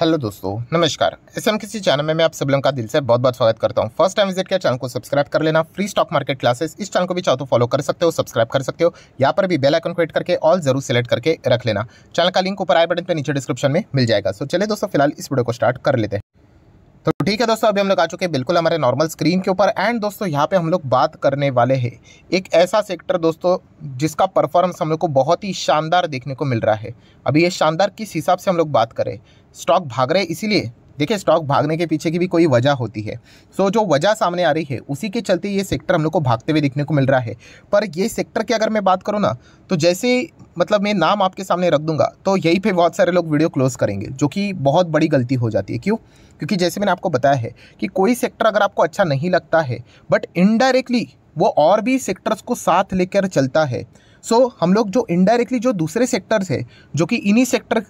hello दोस्तों नमस्कार S M किसी चैनल में मैं आप सब लोगों का दिल से बहुत बहुत स्वागत करता हूँ फर्स्ट टाइम विजिट किया चैनल को सब्सक्राइब कर लेना फ्री स्टॉक मार्केट क्लासेस इस चैनल को भी चाहो तो फॉलो कर सकते हो सब्सक्राइब कर सकते हो यहाँ पर भी बेल आइकन क्रिएट करके ऑल जरूर सेलेक्ट करके रख लेना चैनल का लिंक ऊपर आई बटन पर नीचे डिस्क्रिप्शन में मिल जाएगा सो चले दोस्तों फिलहाल इस वीडियो को स्टार्ट कर लेते हैं तो ठीक है दोस्तों अभी हम लोग आ चुके हैं बिल्कुल हमारे नॉर्मल स्क्रीन के ऊपर एंड दोस्तों यहाँ पे हम लोग बात करने वाले हैं एक ऐसा सेक्टर दोस्तों जिसका परफॉर्मेंस हम लोग को बहुत ही शानदार देखने को मिल रहा है अभी ये शानदार किस हिसाब से हम लोग बात करें स्टॉक भाग रहे इसीलिए देखिए स्टॉक भागने के पीछे की भी कोई वजह होती है सो so, जो वजह सामने आ रही है उसी के चलते ये सेक्टर हम लोग को भागते हुए देखने को मिल रहा है पर ये सेक्टर की अगर मैं बात करूँ ना तो जैसे मतलब मैं नाम आपके सामने रख दूंगा तो यही पे बहुत सारे लोग वीडियो क्लोज करेंगे जो कि बहुत बड़ी गलती हो जाती है क्यों क्योंकि जैसे मैंने आपको बताया है कि कोई सेक्टर अगर आपको अच्छा नहीं लगता है बट इनडायरेक्टली वो और भी सेक्टर्स को साथ लेकर चलता है सो so, हम लोग जो इनडायरेक्टली जो दूसरे सेक्टर्स है जो कि इन्हीं सेक्टर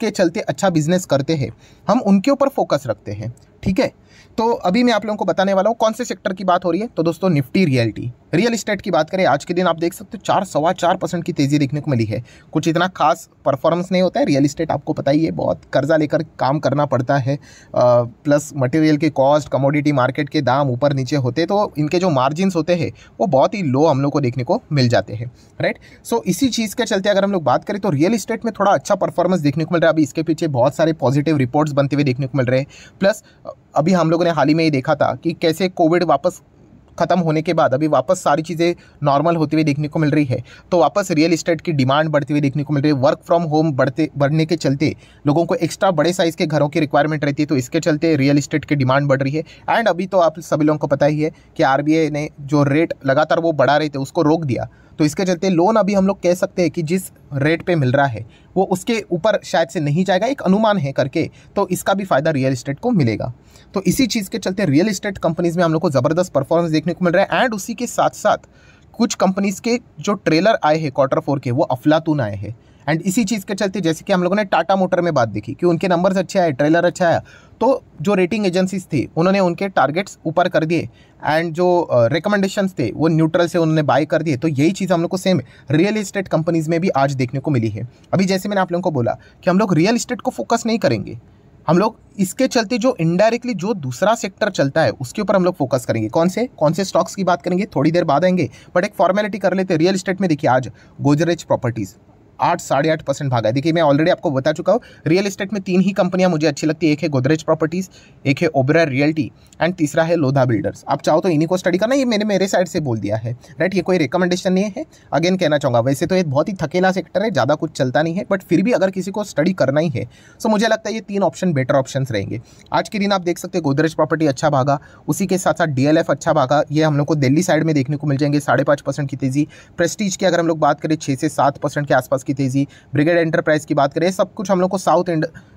के चलते अच्छा बिजनेस करते हैं हम उनके ऊपर फोकस रखते हैं ठीक है तो अभी मैं आप लोगों को बताने वाला हूँ कौन से सेक्टर की बात हो रही है तो दोस्तों निफ्टी रियलिटी रियल इस्टेट की बात करें आज के दिन आप देख सकते हो चार सवा चार परसेंट की तेज़ी देखने को मिली है कुछ इतना खास परफॉर्मेंस नहीं होता है रियल इस्टेट आपको पता ही है बहुत कर्जा लेकर काम करना पड़ता है आ, प्लस मटेरियल के कॉस्ट कमोडिटी मार्केट के दाम ऊपर नीचे होते तो इनके जो मार्जिनस होते हैं वो बहुत ही लो हम लोग को देखने को मिल जाते हैं राइट सो इसी चीज़ के चलते अगर हम लोग बात करें तो रियल इस्टेट में थोड़ा अच्छा परफॉर्मेंस देखने को मिल रहा है अभी इसके पीछे बहुत सारे पॉजिटिव रिपोर्ट्स बनते हुए देखने को मिल रहे हैं प्लस अभी हम लोगों ने हाल ही में ये देखा था कि कैसे कोविड वापस ख़त्म होने के बाद अभी वापस सारी चीज़ें नॉर्मल होती हुई देखने को मिल रही है तो वापस रियल इस्टेट की डिमांड बढ़ती हुई देखने को मिल रही है वर्क फ्रॉम होम बढ़ते बढ़ने के चलते लोगों को एक्स्ट्रा बड़े साइज़ के घरों की रिक्वायरमेंट रहती है तो इसके चलते रियल इस्टेट की डिमांड बढ़ रही है एंड अभी तो आप सभी लोगों को पता ही है कि आर ने जो रेट लगातार वो बढ़ा रहे थे उसको रोक दिया तो इसके चलते लोन अभी हम लोग कह सकते हैं कि जिस रेट पे मिल रहा है वो उसके ऊपर शायद से नहीं जाएगा एक अनुमान है करके तो इसका भी फ़ायदा रियल इस्टेट को मिलेगा तो इसी चीज़ के चलते रियल इस्टेट कंपनीज़ में हम लोग को ज़बरदस्त परफॉर्मेंस देखने को मिल रहा है एंड उसी के साथ साथ कुछ कंपनीज़ के जो ट्रेलर आए हैं क्वार्टर फोर के वो अफलातून आए हैं एंड इसी चीज़ के चलते जैसे कि हम लोगों ने टाटा मोटर में बात देखी कि उनके नंबर्स अच्छे आए ट्रेलर अच्छा आया तो जो रेटिंग एजेंसीज थी उन्होंने उनके टारगेट्स ऊपर कर दिए एंड जो रिकमेंडेशंस uh, थे वो न्यूट्रल से उन्होंने बाय कर दिए तो यही चीज़ हम लोग को सेम रियल इस्टेट कंपनीज़ में भी आज देखने को मिली है अभी जैसे मैंने आप लोगों को बोला कि हम लोग रियल इस्टेट को फोकस नहीं करेंगे हम लोग इसके चलते जो इनडायरेक्टली जो दूसरा सेक्टर चलता है उसके ऊपर हम लोग फोकस करेंगे कौन से कौन से स्टॉक्स की बात करेंगे थोड़ी देर बाद आएंगे बट एक फॉर्मेलिटी कर लेते हैं रियल इस्टेट में देखिए आज गोदरेज प्रॉपर्टीज़ आठ साढ़े आठ परसेंट भागा है देखिए मैं ऑलरेडी आपको बता चुका हूँ रियल एस्टेट में तीन ही कंपनियाँ मुझे अच्छी लगती है एक है गोदरेज प्रॉपर्टीज़ एक है ओबरा रियल्टी एंड तीसरा है लोधा बिल्डर्स आप चाहो तो इन्हीं को स्टडी करना ये मैंने मेरे साइड से बोल दिया है राइट ये कोई रिकमेंडेशन नहीं है अगेन कहना चाहूँगा वैसे तो ये बहुत ही थकेला सेक्टर है ज़्यादा कुछ चलता नहीं है बट फिर भी अगर किसी को स्टडी करना ही है सो तो मुझे लगता है ये तीन ऑप्शन बेटर ऑप्शन रहेंगे आज के दिन आप देख सकते हैं गोदरेज प्रॉपर्टी अच्छा भागा उसी के साथ साथ डी अच्छा भागा ये हम लोग को दिल्ली साइड में देखने को मिल जाएंगे साढ़े की तेज़ी प्रेस्टीज की अगर हम लोग बात करें छः से सात के आसपास की तेज़ी ब्रिगेड एंटरप्राइज़ की बात करें सब कुछ हम लोग को साउथ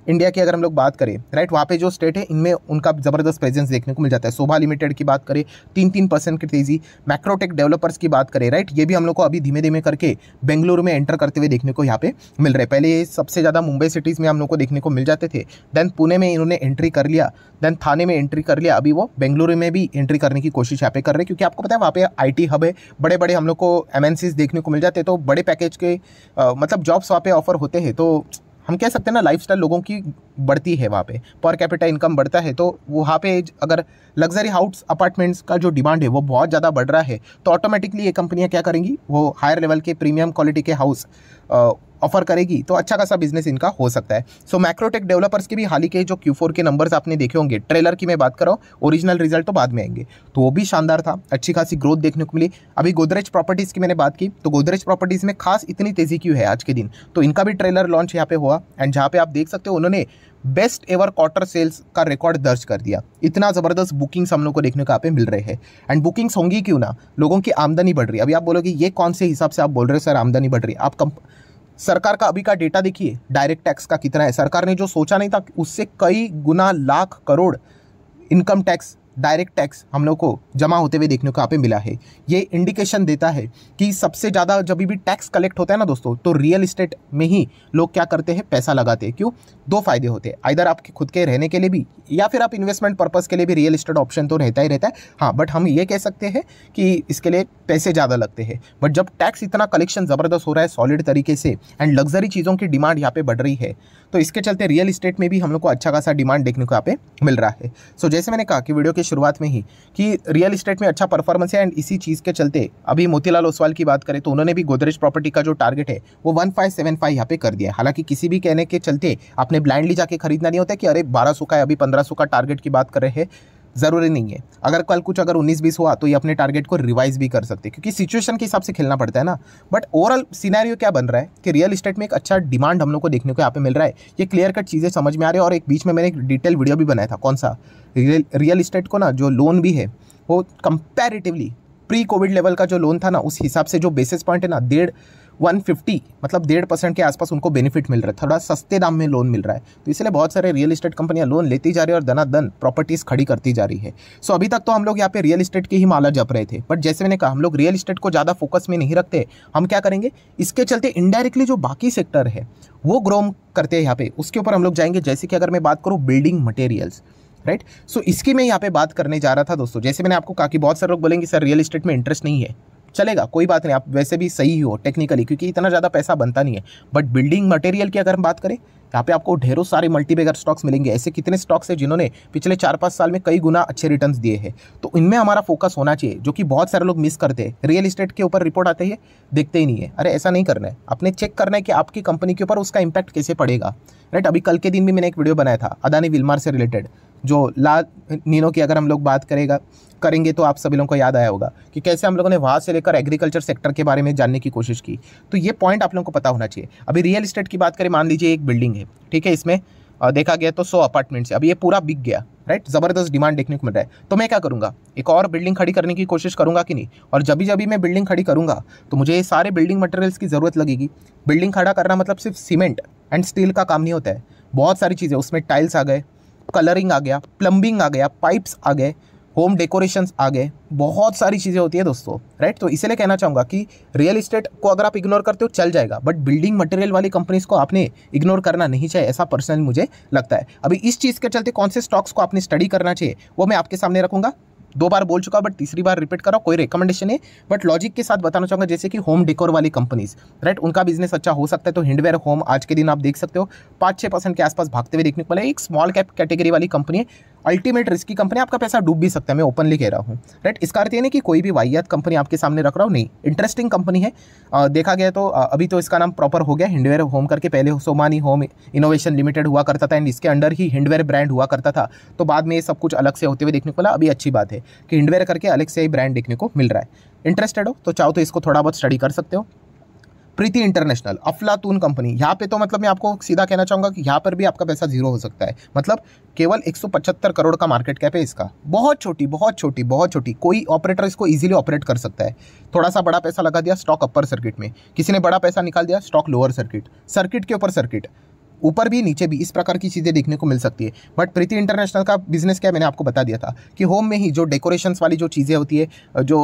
इंडिया की अगर हम लोग बात करें राइट वहाँ पे जो स्टेट है इनमें उनका ज़बरदस्त प्रेजेंस देखने को मिल जाता है शोभा लिमिटेड की बात करें तीन तीन परसेंट की तेज़ी मैक्रोटेक डेवलपर्स की बात करें राइट ये भी हम लोग को अभी धीमे धीमे करके बेंगलुरु में एंटर करते हुए देखने को यहाँ पे मिल रहे पहले ये सबसे ज़्यादा मुंबई सिटीज़ में हम लोग को देखने को मिल जाते थे देन पुणे में इन्होंने एंट्री कर लिया देन थाने में एंट्री कर लिया अभी वो बेंगलुरु में भी एंट्री करने की कोशिश यहाँ पे कर रहे हैं क्योंकि आपको पता है वहाँ पे आई हब है बड़े बड़े हम लोग को एम देखने को मिल जाते तो बड़े पैकेज के मतलब जॉब्स वहाँ पे ऑफर होते हैं तो हम कह सकते हैं ना लाइफ लोगों की बढ़ती है वहाँ पे पर कैपिटा इनकम बढ़ता है तो वहाँ पे अगर लग्जरी हाउस अपार्टमेंट्स का जो डिमांड है वो बहुत ज़्यादा बढ़ रहा है तो ऑटोमेटिकली ये कंपनियाँ क्या करेंगी वो हायर लेवल के प्रीमियम क्वालिटी के हाउस ऑफर करेगी तो अच्छा खासा बिजनेस इनका हो सकता है सो मैक्रोटेक डेवलपर्स के भी हाल ही के जो क्यू के नंबर्स आपने देखे होंगे ट्रेलर की मैं बात कर रहा हूँ ओरिजिनल रिजल्ट तो बाद में आएंगे तो वो भी शानदार था अच्छी खासी ग्रोथ देखने को मिली अभी गोदरेज प्रॉपर्टीज़ की मैंने बात की तो गोदरेज प्रॉपर्टीज़ में खास इतनी तेज़ी क्यों है आज के दिन तो इनका भी ट्रेलर लॉन्च यहाँ पे हुआ एंड जहाँ पे आप देख सकते हो उन्होंने बेस्ट एवर क्वार्टर सेल्स का रिकॉर्ड दर्ज कर दिया इतना ज़बरदस्त बुकिंग्स हम लोग को देखने को यहाँ पे मिल रहे हैं एंड बुकिंग्स होंगी क्यों ना लोगों की आमदनी बढ़ रही है अभी आप बोलोगे ये कौन से हिसाब से आप बोल रहे हो सर आमदनी बढ़ रही है आप कंप सरकार का अभी का डेटा देखिए डायरेक्ट टैक्स का कितना है सरकार ने जो सोचा नहीं था उससे कई गुना lakh crore income tax direct tax हम लोग को जमा होते हुए देखने को यहाँ पे मिला है ये इंडिकेशन देता है कि सबसे ज़्यादा जब भी टैक्स कलेक्ट होता है ना दोस्तों तो रियल इस्टेट में ही लोग क्या करते हैं पैसा लगाते हैं क्यों दो फायदे होते हैं इधर आपके खुद के रहने के लिए भी या फिर आप इन्वेस्टमेंट पर्पज़ के लिए भी रियल इस्टेट ऑप्शन तो रहता ही रहता है हाँ बट हम ये कह सकते हैं कि इसके लिए पैसे ज़्यादा लगते हैं बट जब टैक्स इतना कलेक्शन ज़बरदस्त हो रहा है सॉलिड तरीके से एंड लग्जरी चीज़ों की डिमांड यहाँ पे बढ़ रही है तो इसके चलते रियल इस्टेट में भी हम लोग को अच्छा खासा डिमांड देखने को यहाँ पे मिल रहा है सो जैसे मैंने कहा कि वीडियो के शुरुआत में ही कि रियल इस्टेट में अच्छा परफॉर्मेंस है एंड इसी चीज़ के चलते अभी मोतीलाल ओसवाल की बात करें तो उन्होंने भी गोदरेज प्रॉपर्टी का जो टारगेट है वो वन फाइव सेवन फाइव यहाँ पे कर दिया हालांकि किसी भी कहने के चलते आपने ब्लाइंडली जाके खरीदना नहीं होता कि अरे बारह का है अभी पंद्रह का टारगेट की बात कर रहे हैं ज़रूरी नहीं है अगर कल कुछ अगर 19 बीस हुआ तो ये अपने टारगेट को रिवाइज भी कर सकते हैं क्योंकि सिचुएशन के हिसाब से खेलना पड़ता है ना बट ओवरऑल सिनेरियो क्या बन रहा है कि रियल इस्टेट में एक अच्छा डिमांड हम लोग को देखने को यहाँ पे मिल रहा है ये क्लियर कट चीज़ें समझ में आ रही है और एक बीच में मैंने एक डिटेल वीडियो भी बनाया था कौन सा रियल इस्टेट को ना जो लोन भी है वो कंपेरेटिवली प्री कोविड लेवल का जो लोन था ना उस हिसाब से जो बेसिस पॉइंट है ना डेढ़ 150 मतलब डेढ़ परसेंट के आसपास उनको बेनिफिट मिल रहा है थोड़ा सस्ते दाम में लोन मिल रहा है तो इसलिए बहुत सारे रियल इस्टेट कंपनियां लोन लेती जा रही है और दनादन प्रॉपर्टीज़ खड़ी करती जा रही है सो अभी तक तो हम लोग यहाँ पे रियल इस्टेट की ही माला जप रहे थे बट जैसे मैंने कहा हम लोग रियल इस्टेट को ज़्यादा फोकस में नहीं रखते हम क्या करेंगे इसके चलते इनडायरेक्टली जो बाकी सेक्टर है वो ग्रो करते हैं यहाँ पे उसके ऊपर हम लोग जाएंगे जैसे कि अगर मैं बात करूँ बिल्डिंग मटेरियल्स राइट सो इसकी मैं यहाँ पे बात करने जा रहा था दोस्तों जैसे मैंने आपको कहा कि बहुत सारे लोग बोलेंगे सर रियल इस्टेट में इंटरेस्ट नहीं है चलेगा कोई बात नहीं आप वैसे भी सही हो टेक्निकली क्योंकि इतना ज़्यादा पैसा बनता नहीं है बट बिल्डिंग मटेरियल की अगर हम बात करें यहाँ पे आपको ढेरों सारे मल्टीबेगर स्टॉक्स मिलेंगे ऐसे कितने स्टॉक्स हैं जिन्होंने पिछले चार पाँच साल में कई गुना अच्छे रिटर्न्स दिए हैं तो इनमें हमारा फोकस होना चाहिए जो कि बहुत सारे लोग मिस करते हैं रियल इस्टेट के ऊपर रिपोर्ट आते हैं देखते ही नहीं है अरे ऐसा नहीं करना है आपने चेक करना है कि आपकी कंपनी के ऊपर उसका इम्पैक्ट कैसे पड़ेगा राइट अभी कल के दिन भी मैंने एक वीडियो बनाया था अदानी विलमार से रिलेटेड जो ला नीनो की अगर हम लोग बात करेगा करेंगे तो आप सभी लोगों को याद आया होगा कि कैसे हम लोगों ने वहाँ से लेकर एग्रीकल्चर सेक्टर के बारे में जानने की कोशिश की तो ये पॉइंट आप लोगों को पता होना चाहिए अभी रियल इस्टेट की बात करें मान लीजिए एक बिल्डिंग है ठीक है इसमें देखा गया तो सौ अपार्टमेंट्स है अभी ये पूरा बिक गया राइट ज़बरदस्त डिमांड देखने को मिल रहा है तो मैं क्या करूँगा एक और बिल्डिंग खड़ी करने की कोशिश करूँगा कि नहीं और जब भी जब भी मैं बिल्डिंग खड़ी करूँगा तो मुझे ये सारे बिल्डिंग मटेरियल्स की ज़रूरत लगेगी बिल्डिंग खड़ा करना मतलब सिर्फ सीमेंट एंड स्टील का काम नहीं होता है बहुत सारी चीज़ें उसमें टाइल्स आ गए कलरिंग आ गया प्लम्बिंग आ गया पाइप्स आ गए होम डेकोरेशन आ गए बहुत सारी चीज़ें होती है दोस्तों राइट तो इसीलिए कहना चाहूँगा कि रियल इस्टेट को अगर आप इग्नोर करते हो चल जाएगा बट बिल्डिंग मटेरियल वाली कंपनीज को आपने इग्नोर करना नहीं चाहिए ऐसा पर्सनल मुझे लगता है अभी इस चीज़ के चलते कौन से स्टॉक्स को आपने स्टडी करना चाहिए वो मैं आपके सामने रखूँगा दो बार बोल चुका बट तीसरी बार रिपीट करो कोई रिकमेंडेशन है बट लॉजिक के साथ बताना चाहूंगा जैसे कि होम डेकोर वाली कंपनीज राइट उनका बिजनेस अच्छा हो सकता है तो हिंडवेयर होम आज के दिन आप देख सकते हो पाँच छः परसेंट के आसपास भागते हुए देखने को मिले एक स्मॉल कैप कैटेगरी वाली कंपनी है अल्टीमेट रिस्क की कंपनी आपका पैसा डूब भी सकता है मैं ओपनली कह रहा हूँ राइट इसका अर्थ ये नहीं कि कोई भी वाहियात कंपनी आपके सामने रख रहा हूँ नहीं इंटरेस्टिंग कंपनी है आ, देखा गया तो आ, अभी तो इसका नाम प्रॉपर हो गया हिंडवेयर होम करके पहले सोमानी होम इनोवेशन लिमिटेड हुआ करता था एंड इसके अंडर ही हिंडवेयर ब्रांड हुआ करता था तो बाद में ये सब कुछ अलग से होते हुए देखने को मिला अभी अच्छी बात है कि हिंडवेयर करके अलग से ही ब्रांड देखने को मिल रहा है इंटरेस्टेड हो तो चाहो तो इसको थोड़ा बहुत स्टडी कर सकते हो प्रीति इंटरनेशनल अफलातून कंपनी यहाँ पे तो मतलब मैं आपको सीधा कहना चाहूँगा कि यहाँ पर भी आपका पैसा जीरो हो सकता है मतलब केवल एक करोड़ का मार्केट कैप है इसका बहुत छोटी बहुत छोटी बहुत छोटी कोई ऑपरेटर इसको ईजिली ऑपरेट कर सकता है थोड़ा सा बड़ा पैसा लगा दिया स्टॉक अपर सर्किट में किसी ने बड़ा पैसा निकाल दिया स्टॉक लोअर सर्किट सर्किट के ऊपर सर्किट ऊपर भी नीचे भी इस प्रकार की चीज़ें देखने को मिल सकती है बट प्रीति इंटरनेशनल का बिजनेस क्या मैंने आपको बता दिया था कि होम में ही जो डेकोरेशन वाली जो चीज़ें होती है जो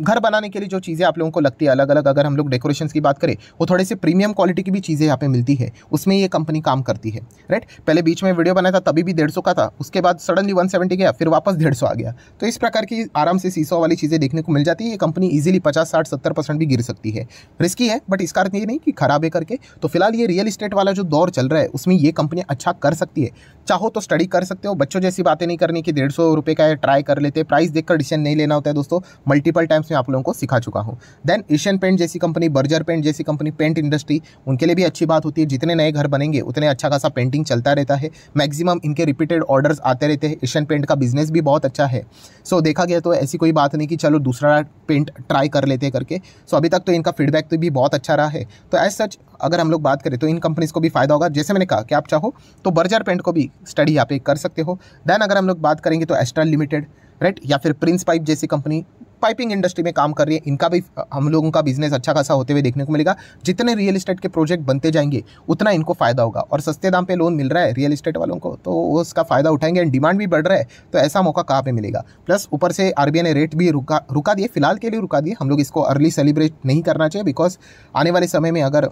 घर बनाने के लिए जो चीज़ें आप लोगों को लगती है अलग अलग अगर हम लोग डेकोरेशन की बात करें वो थोड़े से प्रीमियम क्वालिटी की भी चीज़ें यहाँ पे मिलती है उसमें ये कंपनी काम करती है राइट पहले बीच में वीडियो बनाया था तभी भी डेढ़ का था उसके बाद सडनली वन गया फिर वापस डेढ़ आ गया तो इस प्रकार की आराम से सीसो वाली चीज़ें देखने को मिल जाती है ये कंपनी ईजिली पचास साठ सत्तर परसेंट भी गिर सकती है रिस्की है बट इसका अर्थ ये नहीं कि खराब है करके तो फिलहाल ये रियल इस्टेट वाला जो दौर चल रहा है है उसमें ये कंपनी अच्छा कर सकती है चाहो तो स्टडी कर सकते हो बच्चों जैसी बातें नहीं करनी कि डेढ़ सौ रुपये का है ट्राई कर लेते प्राइस देखकर डिसीजन नहीं लेना होता है दोस्तों मल्टीपल टाइम्स में आप लोगों को सिखा चुका हूँ देन एशियन पेंट जैसी कंपनी बर्जर पेंट जैसी कंपनी पेंट इंडस्ट्री उनके लिए भी अच्छी बात होती है जितने नए घर बनेंगे उतने अच्छा खासा पेंटिंग चलता रहता है मैक्सिमम इनके रिपीटेड ऑर्डर्स आते रहते हैं एशियन पेंट का बिजनेस भी बहुत अच्छा है सो देखा गया तो ऐसी कोई बात नहीं कि चलो दूसरा पेंट ट्राई कर लेते करके सो अभी तक तो इनका फीडबैक तो भी बहुत अच्छा रहा है तो एज सच अगर हम लोग बात करें तो इन कंपनीज़ को भी फायदा होगा जैसे जैसे मैंने कहा कि आप चाहो तो बर्जर पेंट को भी स्टडी यहाँ पे कर सकते हो देन अगर हम लोग बात करेंगे तो एस्ट्रल लिमिटेड राइट या फिर प्रिंस पाइप जैसी कंपनी पाइपिंग इंडस्ट्री में काम कर रही है इनका भी हम लोगों का बिजनेस अच्छा खासा होते हुए देखने को मिलेगा जितने रियल इस्टेट के प्रोजेक्ट बनते जाएंगे उतना इनको फायदा होगा और सस्ते दाम पे लोन मिल रहा है रियल इस्टेट वालों को तो वो उसका फायदा उठाएंगे एंड डिमांड भी बढ़ रहा है तो ऐसा मौका कहाँ पे मिलेगा प्लस ऊपर से आर ने रेट भी रुका रुका दिए फिलहाल के लिए रुका दिए हम लोग इसको अर्ली सेलिब्रेट नहीं करना चाहिए बिकॉज आने वाले समय में अगर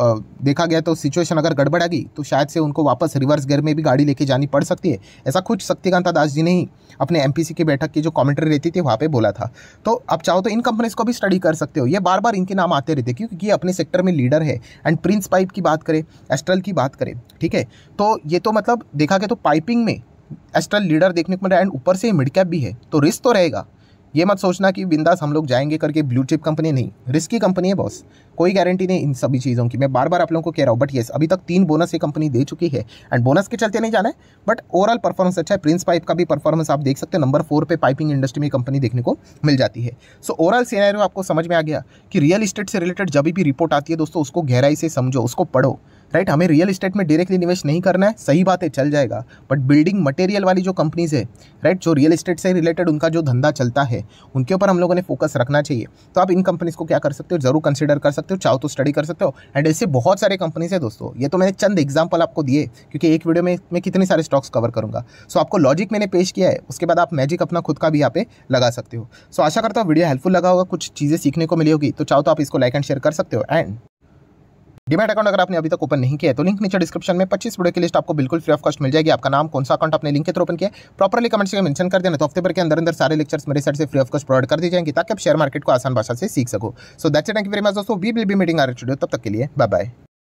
देखा गया तो सिचुएशन अगर गड़बड़ आ गई तो शायद से उनको वापस रिवर्स गियर में भी गाड़ी लेके जानी पड़ सकती है ऐसा खुद शक्तिकांता दास जी ने ही अपने एम की बैठक की जो कॉमेंट्री रहती थी वहाँ पर बोला था तो आप चाहो तो इन कंपनीज़ को भी स्टडी कर सकते हो ये बार बार इनके नाम आते रहते क्योंकि ये अपने सेक्टर में लीडर है एंड प्रिंस पाइप की बात करें एस्ट्रल की बात करें ठीक है तो ये तो मतलब देखा गया तो पाइपिंग में एस्ट्रल लीडर देखने को मिल रहा है एंड ऊपर से मिड कैप भी है तो रिस्क तो रहेगा ये मत सोचना कि बिंदास हम लोग जाएंगे करके ब्लू चिप कंपनी नहीं रिस्की कंपनी है बॉस कोई गारंटी नहीं इन सभी चीज़ों की मैं बार बार आप लोगों को कह रहा हूँ बट येस अभी तक तीन बोनस ये कंपनी दे चुकी है एंड बोनस के चलते नहीं जाना है बट ओवरऑल परफॉर्मेंस अच्छा है प्रिंस पाइप का भी परफॉर्मेंस आप देख सकते हैं नंबर फोर पे पाइपिंग इंडस्ट्री में कंपनी देखने को मिल जाती है सो ओवरऑल सीनारियो आपको समझ में आ गया कि रियल इस्टेट से रिलेटेड जब भी रिपोर्ट आती है दोस्तों उसको गहराई से समझो उसको पढ़ो राइट हमें रियल इस्टेट में डायरेक्टली निवेश नहीं करना है सही बात है चल जाएगा बट बिल्डिंग मटेरियल वाली जो कंपनीज़ है राइट जो रियल इस्टेट से रिलेटेड उनका जो धंधा चलता है उनके ऊपर हम लोगों ने फोकस रखना चाहिए तो आप इन कंपनीज़ को क्या कर सकते हो जरूर कंसिडर कर सकते हो चाहो तो स्टडी कर सकते हो एंड ऐसे बहुत सारे कंपनीज है दोस्तों ये तो मैंने चंद एग्जाम्पल आपको दिए क्योंकि एक वीडियो में मैं कितने सारे स्टॉक्स कवर करूँगा सो आपको लॉजिक मैंने पेश किया है उसके बाद आप मैजिक अपना खुद का भी यहाँ पे लगा सकते हो सो आशा करता हूँ वीडियो हेल्पफुल लगा होगा कुछ चीज़ें सीखने को मिली होगी तो चाहो तो आप इसको लाइक एंड शेयर कर सकते हो एंड डिमेट अकाउंट अगर आपने अभी तक ओपन नहीं किया है तो लिंक नीचे डिस्क्रिप्शन में पच्चीस वीडियो की लिस्ट आपको बिल्कुल फ्री ऑफ कॉस्ट मिल जाएगी आपका नाम कौन सा अकाउंट आपने लिंक के थ्रू ओपन किया प्रॉपरली कमेंट में मेंशन कर देना तो हफ्ते भर के अंदर अंदर सारे लेक्चर्स मेरे साइड से फ्री ऑफ कॉस्ट प्रोवाइड कर दी जाएंगे ताकि आप शेयर मार्केट को आसान भाषा से सीख सको so that's thank you very much दोस्तों we will be meeting R studio तब तक के लिए बाय बाय